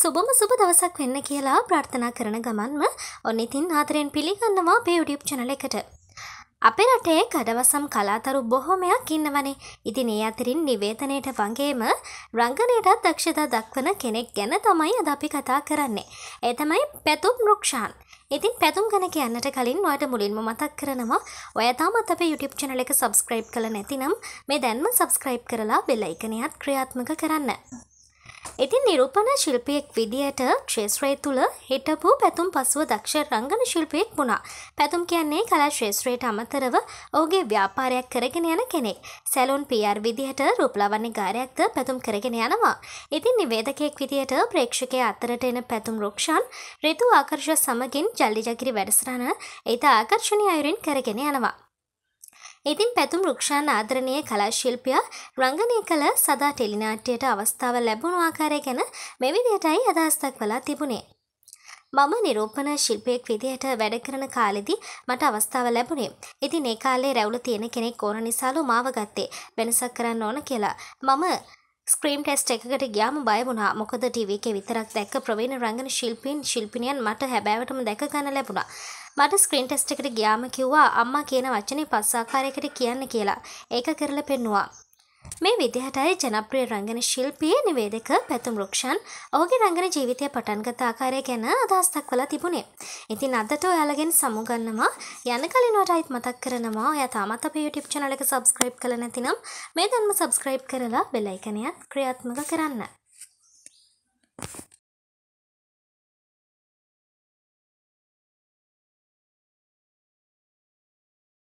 සුබම සුබ දවසක් වෙන්න කියලා ප්‍රාර්ථනා කරන ගමන්ම ඔන්න ඉතින් ආදරෙන් පිළිගන්නවා අපේ YouTube channel එකට. අපේ රටේ කඩවසම් කලාතරු බොහොමයක් ඉන්නවනේ. ඉතින් ඒ අතරින් නිවේතනයේට වගේම රංගනයටත් දක්ෂතා දක්වන කෙනෙක් ගැන තමයි අද අපි කතා කරන්නේ. ඒ තමයි පැතුම් රුක්ෂාන්. ඉතින් පැතුම් ගැන කියන්නට කලින් ඔයාට මුලින්ම මතක් කරනවා ඔයා තාමත් අපේ YouTube channel එක subscribe කළ නැතිනම් මේ දැන්ම subscribe කරලා bell icon එකත් ක්‍රියාත්මක කරන්න. ඉතින් නිරූපණ ශිල්පියෙක් විදියට ක්ෂේත්‍රය තුළ හිටපු පැතුම් පසුව දක්ෂ රංගන ශිල්පියෙක් වුණා. පැතුම් කියන්නේ කලා ශ්‍රේෂත්‍රයට අමතරව ඔහුගේ ව්‍යාපාරයක් කරගෙන යන කෙනෙක්. සැලොන් පියර් විදිහට රූපලවන්නේ ගාරයක්ද පැතුම් කරගෙන යනවා. ඉතින් නිවේදකයෙක් විදියට ප්‍රේක්ෂකය අතරට එන පැතුම් රොක්ෂන් රිතු ආකර්ෂ සමගින් ජල්ලිජගිරි වැඩසරන ඉතා ආකර්ෂණය අයුරින් කරගෙන යනවා. ඉතින් පැතුම් රක්ෂාන් ආදරණය කලා ශිල්පියා රංගනය කළ සදා ටෙලිනාට්‍යයට අවස්ථාව ලැබුණු ආකාරය ගැන මෙවිදියටයි අදහස්තක් වලා තිබුණේ. මම නිරූපණ ශිල්පයෙක් විදිහට වැඩ කරන කාලෙදි මට අවස්ථාව ලැබුණේ. ඉතින් ඒ කාලේ රැවුල තියෙන කෙනෙක් ඕන නිසාලු මාව ගත්තේ. වෙනසක් කරන්න ඕන කියලා. මම ස්ක්‍රීම් ටෙස්ට් එකකට ගියාම බය වුණා. මොකද ටීවී එකේ විතරක් දැක්ක ප්‍රවීණ රංගන ශිල්පීන් ශිල්පිනියන් මට හැබෑවටම දැක ගන්න ලැබුණා. මට ස්ක්‍රීන් ටෙස්ට් එකට ගියාම කිව්වා අම්මා කියන වචනේ පස් ආකාරයකට කියන්න කියලා. ඒක කරලා පෙන්නුවා. මේ විදිහටයි ජනප්‍රිය රංගන ශිල්පිය නිවේදක පැතුම් රක්ෂන් ඔහුගේ රංගන ජීවිතය පටන්ගත ආකාරය ගැන අදහස් දක්වලා තිබුණේ. ඉතින් අදට ඔයාලගෙන් සමුගන්නවා යන කලින් වටයිත් මතක් කරනවා ඔයා තාමත් අපේ YouTube channel එක subscribe කළ නැතිනම් මේ දැන්ම subscribe කරලා bell icon එකත් ක්‍රියාත්මක කරන්න.